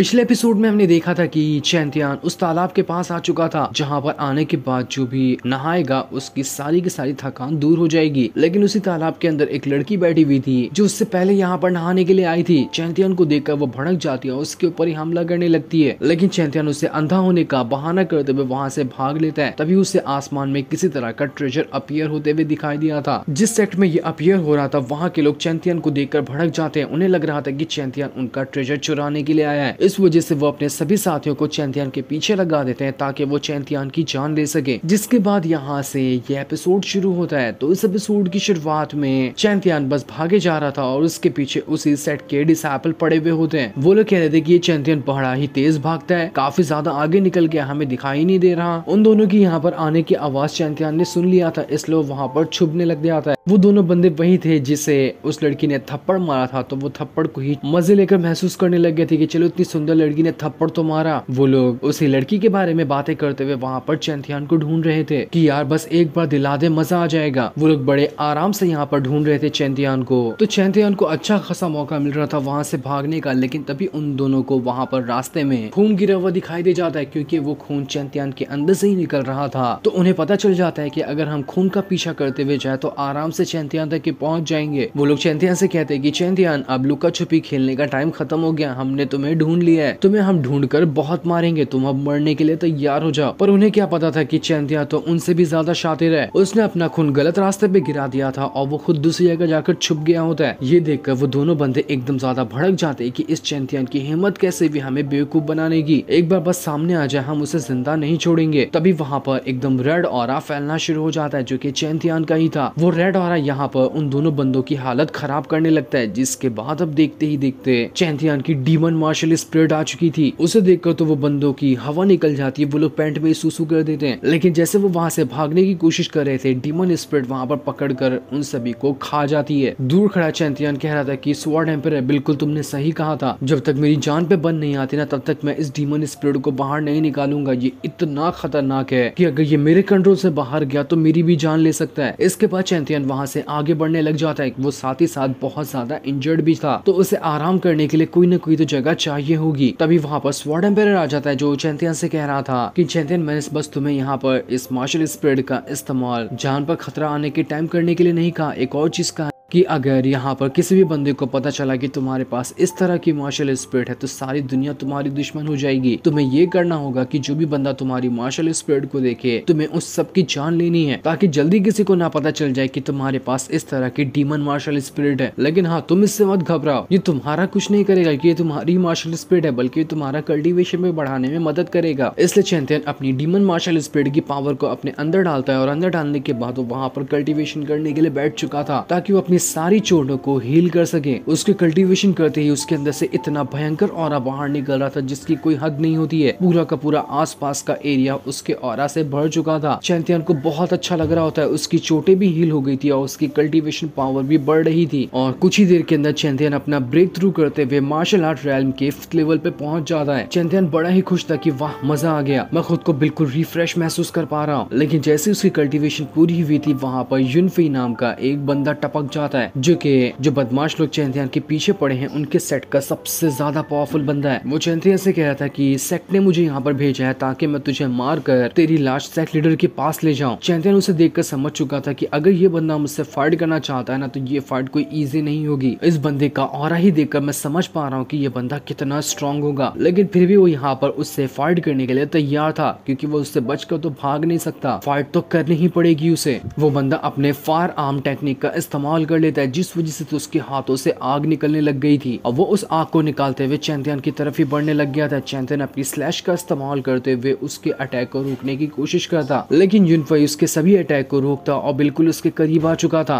पिछले एपिसोड में हमने देखा था कि चैंतियान उस तालाब के पास आ चुका था जहां पर आने के बाद जो भी नहाएगा उसकी सारी की सारी थकान दूर हो जाएगी लेकिन उसी तालाब के अंदर एक लड़की बैठी हुई थी जो उससे पहले यहाँ पर नहाने के लिए आई थी चैंतियान को देखकर वो भड़क जाती है और उसके ऊपर ही हमला करने लगती है लेकिन चैंतियान उसे अंधा होने का बहाना करते हुए वहाँ से भाग लेता है तभी उसे आसमान में किसी तरह का ट्रेजर अपियर होते हुए दिखाई दिया था जिस सेक्ट में ये अपियर हो रहा था वहाँ के लोग चैंतियान को देखकर भड़क जाते हैं उन्हें लग रहा था की चैंतियान उनका ट्रेजर चुराने के लिए आया है इस वजह से वो अपने सभी साथियों को चैंतियान के पीछे लगा देते हैं ताकि वो चैंतियान की जान ले सके जिसके बाद यहाँ से ये एपिसोड शुरू होता है तो इस एपिसोड की शुरुआत में चैंतियान बस भागे जा रहा था और उसके पीछे उसी सेट के डिसैपल पड़े हुए होते हैं वो लोग कह रहे थे की ये चैंतियान बड़ा ही तेज भागता है काफी ज्यादा आगे निकल गया हमें दिखाई नहीं दे रहा उन दोनों की यहाँ पर आने की आवाज चैंतियान ने सुन लिया था इसलिए वहाँ पर छुपने लग जाता है वो दोनों बंदे वही थे जिसे उस लड़की ने थप्पड़ मारा था तो वो थप्पड़ को ही मजे लेकर महसूस करने लग गए थे कि चलो इतनी सुंदर लड़की ने थप्पड़ तो मारा वो लोग उसी लड़की के बारे में बातें करते हुए वहाँ पर चैंथियान को ढूंढ रहे थे कि यार बस एक बार दिला दे मजा आ जाएगा वो लोग बड़े आराम से यहाँ पर ढूंढ रहे थे चैंथियान को तो चैंतियान को अच्छा खासा मौका मिल रहा था वहाँ से भागने का लेकिन तभी उन दोनों को वहाँ पर रास्ते में खून गिरा हुआ दिखाई दे जाता है क्योंकि वो खून चैंतियान के अंदर से ही निकल रहा था तो उन्हें पता चल जाता है की अगर हम खून का पीछा करते हुए जाए तो आराम से चैंथियान तक पहुंच जाएंगे वो लोग चैंथियान से कहते हैं कि चैंतियान अब लुका छुपी खेलने का टाइम खत्म हो गया हमने तुम्हें ढूंढ ढूंढ लिया है तुम्हें हम ढूंढ कर बहुत मारेंगे तुम अब मरने के लिए तैयार हो जाओ पर उन्हें क्या पता था की चैंतिया तो उनसे भी ज्यादा शातिर है उसने अपना खून गलत रास्ते पे गिरा दिया था और वो खुद दूसरी जगह जाकर छुप गया होता है ये देखकर वो दोनों बंदे एकदम ज्यादा भड़क जाते कि इस चैंतियन की हिम्मत कैसे भी हमें बेवकूफ बनाने की एक बार बस सामने आ जाए हम उसे जिंदा नहीं छोड़ेंगे तभी वहाँ पर एकदम रेड और फैलना शुरू हो जाता है जो की चैंतियान का ही था वो रेड और यहाँ पर उन दोनों बंदों की हालत खराब करने लगता है जिसके बाद अब देखते ही देखते चैंतियान की डीमन मार्शल स्प्रेड आ चुकी थी उसे देखकर तो वो बंदों की हवा निकल जाती है वो लोग पैंट में सूसू तो कर देते हैं लेकिन जैसे वो वहां से भागने की कोशिश कर रहे थे डीमन स्प्रिट वहां पर पकड़ कर उन सभी को खा जाती है दूर खड़ा चैंतियन कह रहा था की स्वर्ड एम्पर बिल्कुल तुमने सही कहा था जब तक मेरी जान पे बंद नहीं आती ना तब तक मैं इस डीमन स्प्रिट को बाहर नहीं निकालूंगा ये इतना खतरनाक है की अगर ये मेरे कंट्रोल से बाहर गया तो मेरी भी जान ले सकता है इसके बाद चैंतियन वहां से आगे बढ़ने लग जाता है वो साथ ही साथ बहुत ज्यादा इंजर्ड भी था तो उसे आराम करने के लिए कोई ना कोई तो जगह चाहिए होगी तभी वहाँ पर स्वर्ड एम्पेयर आ जाता है जो चैंतियन से कह रहा था कि चैंतियन मैंने बस तुम्हें यहाँ पर इस मार्शल स्प्रेड का इस्तेमाल जान पर खतरा आने के टाइम करने के लिए नहीं कहा एक और चीज कहा कि अगर यहाँ पर किसी भी बंदे को पता चला कि तुम्हारे पास इस तरह की मार्शल स्प्रेड है तो सारी दुनिया तुम्हारी दुश्मन हो जाएगी तुम्हें ये करना होगा कि जो भी बंदा तुम्हारी मार्शल स्प्रेड को देखे तुम्हें उस सब की जान लेनी है ताकि जल्दी किसी को ना पता चल जाए कि तुम्हारे पास इस तरह की डीमन मार्शल स्प्रेड है लेकिन हाँ तुम इससे मत घबराओ ये तुम्हारा कुछ नहीं करेगा ये तुम्हारी मार्शल स्प्रेड है बल्कि तुम्हारा कल्टिवेशन में बढ़ाने में मदद करेगा इसलिए चैंपियन अपनी डीमन मार्शल स्प्रेड की पावर को अपने अंदर डालता है और अंदर डालने के बाद वो वहाँ पर कल्टिवेशन करने के लिए बैठ चुका था ताकि वो अपनी सारी चोटों को हील कर सके उसके कल्टीवेशन करते ही उसके अंदर से इतना भयंकर और बाहर निकल रहा था जिसकी कोई हद नहीं होती है पूरा का पूरा आसपास का एरिया उसके और से भर चुका था चैंतियन को बहुत अच्छा लग रहा होता है उसकी चोटें भी हील हो गई थी और उसकी कल्टीवेशन पावर भी बढ़ रही थी और कुछ ही देर के अंदर चैंतियन अपना ब्रेक थ्रू करते हुए मार्शल आर्ट रैल के फिफ्थ लेवल पे पहुंच जाता है चैंतियन बड़ा ही खुश था कि वाह मजा आ गया मैं खुद को बिल्कुल रिफ्रेश महसूस कर पा रहा हूँ लेकिन जैसे उसकी कल्टिवेशन पूरी हुई थी वहाँ पर यूनफी नाम का एक बंदा टपक जाता आता है जो कि जो बदमाश लोग चैंद्रियान के पीछे पड़े हैं उनके सेट का सबसे ज्यादा पावरफुल बंदा है वो चैंद्रियान से कह रहा था कि सेट ने मुझे यहाँ पर भेजा है ताकि मैं तुझे मार कर तेरी लाश सेट लीडर के पास ले जाऊँ चैंद्रियान उसे देखकर समझ चुका था कि अगर ये बंदा मुझसे फाइट करना चाहता है ना तो ये फाइट कोई ईजी नहीं होगी इस बंदे का और ही देखकर मैं समझ पा रहा हूँ की ये बंदा कितना स्ट्रांग होगा लेकिन फिर भी वो यहाँ पर उससे फाइट करने के लिए तैयार था क्योंकि वो उससे बचकर तो भाग नहीं सकता फाइट तो करनी ही पड़ेगी उसे वो बंदा अपने फायर आर्म टेक्निक का इस्तेमाल कर लेता है जिस वजह से तो उसके हाथों से आग निकलने लग गई थी और वो उस आग को निकालते हुए चैंतियन की तरफ ही बढ़ने लग गया था चैंतियन अपनी स्लैश का इस्तेमाल करते हुए उसके अटैक को रोकने की कोशिश करता लेकिन यूनफाई उसके सभी अटैक को रोकता और बिल्कुल उसके करीब आ चुका था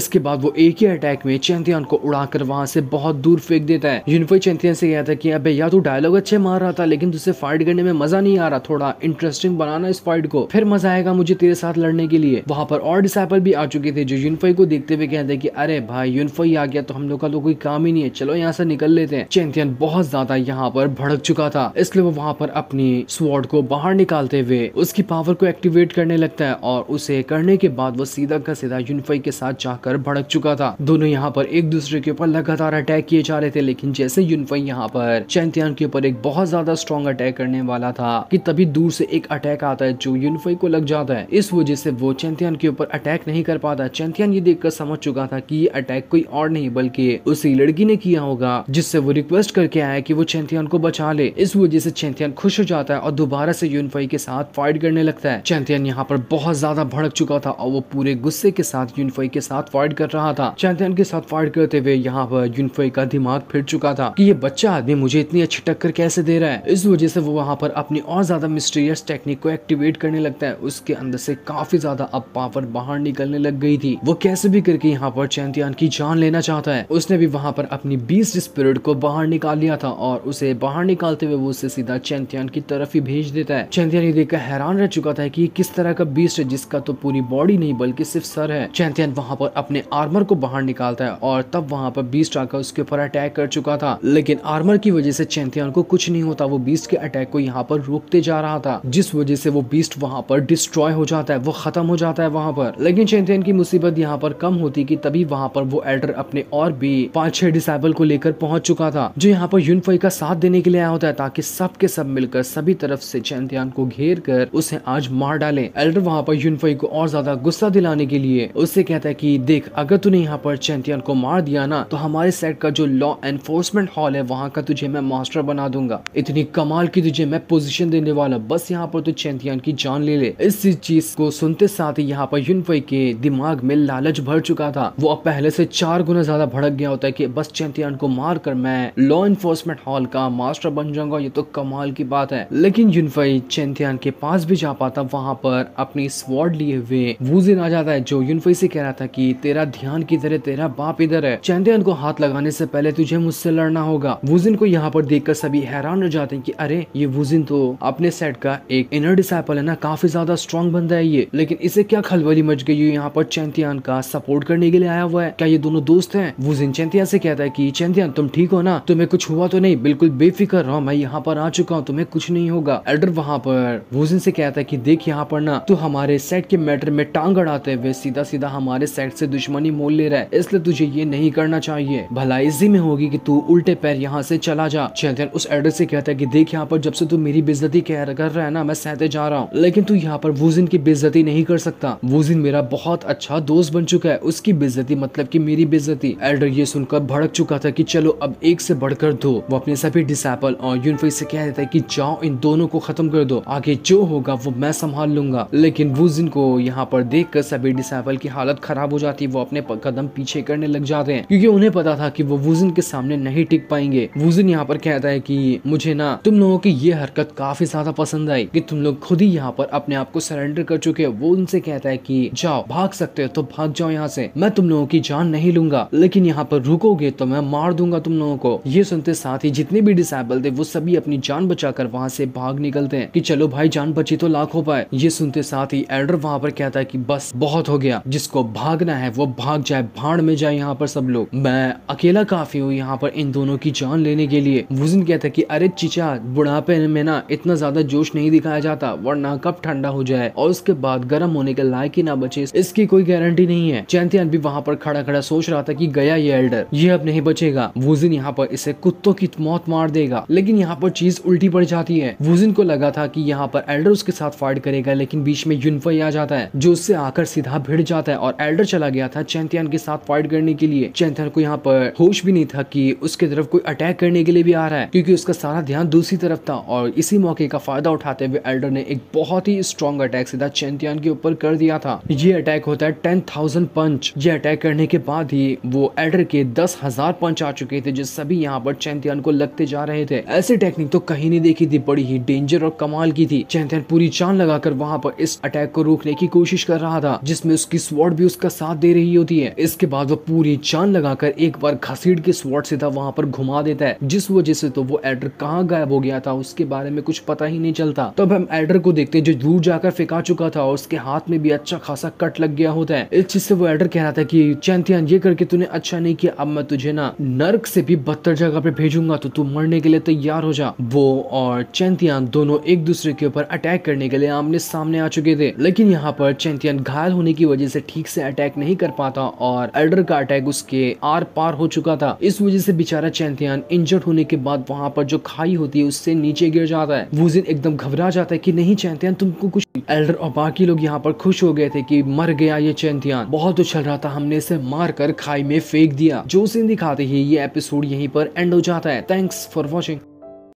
इसके बाद वो एक ही अटैक में चैंतियन को उड़ाकर वहां से बहुत दूर फेंक देता है यूनफाई चैंतियन से कहता की अब या तो डायलॉग अच्छे मार रहा था लेकिन उसे फाइट करने में मजा नहीं आ रहा थोड़ा इंटरेस्टिंग बनाना इस फाइट को फिर मजा आएगा मुझे तेरे साथ लड़ने के लिए वहां पर और डिसाइपल भी आ चुके थे जो यूनफाई को देखते हुए कहते कि अरे भाई यूनफोई आ गया तो हम लोग का तो कोई काम ही नहीं है चलो यहाँ से निकल लेते हैं चैंपियन बहुत ज्यादा यहाँ पर भड़क चुका था इसलिए वो वहाँ पर अपनी स्वॉर्ड को बाहर निकालते हुए उसकी पावर को एक्टिवेट करने लगता है और उसे करने के बाद वो सीधा का सीधा यूनिफाई के साथ जाकर भड़क चुका था दोनों यहाँ पर एक दूसरे के ऊपर लगातार अटैक किए जा रहे थे लेकिन जैसे यूनिफाई यहाँ पर चैंतियन के ऊपर एक बहुत ज्यादा स्ट्रॉन्ग अटैक करने वाला था कि तभी दूर से एक अटैक आता है जो यूनिफाई को लग जाता है इस वजह से वो चैंतियन के ऊपर अटैक नहीं कर पाता चैंतियन ये देखकर समझ चुका था कि ये अटैक कोई और नहीं बल्कि उसी लड़की ने किया होगा जिससे वो रिक्वेस्ट करके आया कि वो चैंथियन को बचा ले इस वजह से चैंथियन खुश हो जाता है और दोबारा से यूनिफाई के साथ फाइट करने लगता है चैंथियन यहाँ पर बहुत ज्यादा भड़क चुका था और वो पूरे गुस्से के साथ यूनफाई के साथ फाइट कर रहा था चैंथियन के साथ फाइट करते हुए यहाँ पर यूनफाई का दिमाग फिर चुका था की ये बच्चा आदमी मुझे इतनी अच्छी टक्कर कैसे दे रहा है इस वजह से वो वहाँ पर अपनी और ज्यादा मिस्टीरियस टेक्निक को एक्टिवेट करने लगता है उसके अंदर से काफी ज्यादा अब पावर बाहर निकलने लग गई थी वो कैसे भी करके यहाँ पर पर चैंतियान की जान लेना चाहता है उसने भी वहां पर अपनी बीस्ट स्पिरिट को बाहर निकाल लिया था और उसे बाहर निकालते हुए वो उसे सीधा चैंतियान की तरफ ही भेज देता है चैंतियान ये देखकर हैरान रह चुका था कि किस तरह का बीस्ट है जिसका तो पूरी बॉडी नहीं बल्कि सिर्फ सर है चैंतियान वहाँ पर अपने आर्मर को बाहर निकालता है और तब वहाँ पर बीस्ट आकर उसके ऊपर अटैक कर चुका था लेकिन आर्मर की वजह से चैंतियान को कुछ नहीं होता वो बीस्ट के अटैक को यहाँ पर रोकते जा रहा था जिस वजह से वो बीस्ट वहाँ पर डिस्ट्रॉय हो जाता है वो खत्म हो जाता है वहाँ पर लेकिन चैंतियन की मुसीबत यहाँ पर कम होती कि तभी वहाँ पर वो एल्डर अपने और भी पांच छह डिसाइबल को लेकर पहुंच चुका था जो यहाँ पर यूनफाई का साथ देने के लिए आया होता है ताकि सबके सब मिलकर सभी तरफ से चैंतियान को घेर कर उसे आज मार डाले एल्डर वहाँ पर यूनफाई को और ज्यादा गुस्सा दिलाने के लिए उससे कहता है की देख अगर तूने यहाँ पर चैंतियान को मार दिया ना तो हमारे सेट का जो लॉ एनफोर्समेंट हॉल है वहाँ का तुझे मैं मास्टर बना दूंगा इतनी कमाल की तुझे मैं पोजिशन देने वाला बस यहाँ पर तू चैंतियान की जान ले ले इस चीज को सुनते साथ ही यहाँ पर यूनफाई के दिमाग में लालच भर चुका था वो अब पहले से चार गुना ज्यादा भड़क गया होता है कि बस चैंपियन को मार कर मैं लॉ इन्फोर्समेंट हॉल का मास्टर बन जाऊंगा ये तो कमाल की बात है लेकिन यूनफाई चैंतियान के पास भी जा पाता वहां पर अपनी स्वॉर्ड लिए हुए वूजिन आ जाता है जो यूनफाई से कह रहा था कि तेरा ध्यान किधर है तेरा बाप इधर है चैंतियान को हाथ लगाने से पहले तुझे मुझसे लड़ना होगा वूजिन को यहाँ पर देख सभी हैरान हो जाते हैं की अरे ये वूजिन तो अपने सेट का एक इनर डिसाइपल है ना काफी ज्यादा स्ट्रॉन्ग बंदा है ये लेकिन इसे क्या खलबली मच गई यहाँ पर चैंतियान का सपोर्ट करने के लिए आया हुआ है क्या ये दोनों दोस्त हैं वो चैंतिया से कहता है कि चैंतिया तुम ठीक हो ना तुम्हें कुछ हुआ तो नहीं बिल्कुल बेफिक्र रहो मैं यहाँ पर आ चुका हूँ तुम्हें कुछ नहीं होगा एल्डर वहाँ पर जिन से कहता है की देख यहाँ पर ना तो हमारे सेट के मैटर में टांग अड़ाते हुए सीधा सीधा हमारे सेट से दुश्मनी मोल ले रहा है इसलिए तुझे ये नहीं करना चाहिए भलाई इसी में होगी की तू उल्टे पैर यहाँ से चला जा चैंतियन उस एडर से कहता है की देख यहाँ पर जब से तू मेरी बेजती कह कर रहा है ना मैं सहते जा रहा हूँ लेकिन तू यहाँ पर वो की बेजती नहीं कर सकता वो मेरा बहुत अच्छा दोस्त बन चुका है उसकी बेजती मतलब की मेरी बेजती एल्डर ये सुनकर भड़क चुका था की चलो अब एक से बढ़कर दो वो अपने सभी डिसाइपल और यूनिफाई से कह देता है की जाओ इन दोनों को खत्म कर दो आगे जो होगा वो मैं संभाल लूंगा लेकिन वुजिन को यहाँ पर देख कर सभी डिसाइपल की हालत खराब हो जाती है वो अपने कदम पीछे करने लग जाते हैं क्यूँकी उन्हें पता था की वो वुजिन के सामने नहीं टिक पाएंगे वुजिन यहाँ पर कहता है की मुझे ना तुम लोगों की ये हरकत काफी ज्यादा पसंद आई की तुम लोग खुद ही यहाँ पर अपने आप को सरेंडर कर चुके हो वो उनसे कहता है की जाओ भाग सकते हो तो भाग जाओ यहाँ से मैं तुम लोगों की जान नहीं लूंगा लेकिन यहाँ पर रुकोगे तो मैं मार दूंगा तुम लोगों को ये सुनते साथ ही जितने भी डिसेबल थे वो सभी अपनी जान बचा कर वहाँ से भाग निकलते हैं कि चलो भाई जान बची तो लाख हो पाए ये सुनते साथ ही एल्डर वहाँ पर कहता है कि बस बहुत हो गया जिसको भागना है वो भाग जाए भाड़ में जाए यहाँ पर सब लोग मैं अकेला काफी हूँ यहाँ पर इन दोनों की जान लेने के लिए वुजिन कहता है की अरे चिचा बुढ़ापे में ना इतना ज्यादा जोश नहीं दिखाया जाता वरना कब ठंडा हो जाए और उसके बाद गर्म होने के लायक ही ना बचे इसकी कोई गारंटी नहीं है चैंतियान भी वहाँ पर खड़ा खड़ा सोच रहा था कि गया ये एल्डर ये अब नहीं बचेगा वुजिन यहाँ पर इसे कुत्तों की मौत मार देगा लेकिन यहाँ पर चीज उल्टी पड़ जाती है वुजिन को लगा था की यहाँ पर एल्डर उसके साथ फाइट करेगा लेकिन बीच में यूनफई आ जाता है जो उससे आकर सीधा भिड़ जाता है और एल्डर चला गया था चैंतियान के साथ फाइट करने के लिए चैंतियान को यहाँ पर होश भी नहीं था कि उसके तरफ कोई अटैक करने के लिए भी आ रहा है क्योंकि उसका सारा ध्यान दूसरी तरफ था और इसी मौके का फायदा उठाते हुए एल्डर ने एक बहुत ही स्ट्रॉन्ग अटैक सीधा चैंतियान के ऊपर कर दिया था ये अटैक होता है टेन थाउजेंड पंच ये अटैक करने के बाद ही वो एडर के दस हजार पंच आ चुके थे जो सभी यहाँ पर चैंतियान को लगते जा रहे थे ऐसी टेक्निक तो कहीं नहीं देखी थी बड़ी ही डेंजर और कमाल की थी चैंतियन पूरी चांद लगाकर वहाँ पर इस अटैक को रोकने की कोशिश कर रहा था जिसमे उसकी स्वॉर्ड भी उसका साथ दे रही होती है इसके बाद वो पूरी चांद लगाकर एक बार घसीड के स्वॉर्ड सीधा वहाँ पर घुमा देता है जिस वजह से तो वो एडर कहाँ गायब हो गया था उसके बारे में कुछ पता ही नहीं चलता तब हम एडर को देखते हैं जो दूर जाकर फेंका चुका था और उसके हाथ में भी अच्छा खासा कट लग गया होता है इस चीज से वो एडर कह रहा था कि चैंतियान हाँ, ये करके तूने अच्छा नहीं किया अब मैं तुझे ना नर्क से भी बदतर जगह पे भेजूंगा तो तू मरने के लिए तैयार हो जा वो और चैंतियान हाँ, दोनों एक दूसरे के ऊपर अटैक करने के लिए आमने सामने आ चुके थे लेकिन यहाँ पर चैंतियान हाँ, घायल होने की वजह से ठीक से अटैक नहीं कर पाता और एल्डर का अटैक उसके आर पार हो चुका था इस वजह से बेचारा चैंतियान इंजर्ड होने के बाद वहाँ पर जो खाई होती है उससे नीचे गिर जाता है वो जिन एकदम घबरा जाता है की नहीं चैंतियान तुमको कुछ एल्डर और बाकी लोग यहाँ पर खुश हो गए थे की मर गया ये चैंतियान बहुत उछल तो रहा था हमने इसे मार कर खाई में फेंक दिया जो सीन दिखाते ही ये एपिसोड यहीं पर एंड हो जाता है थैंक्स फॉर वॉचिंग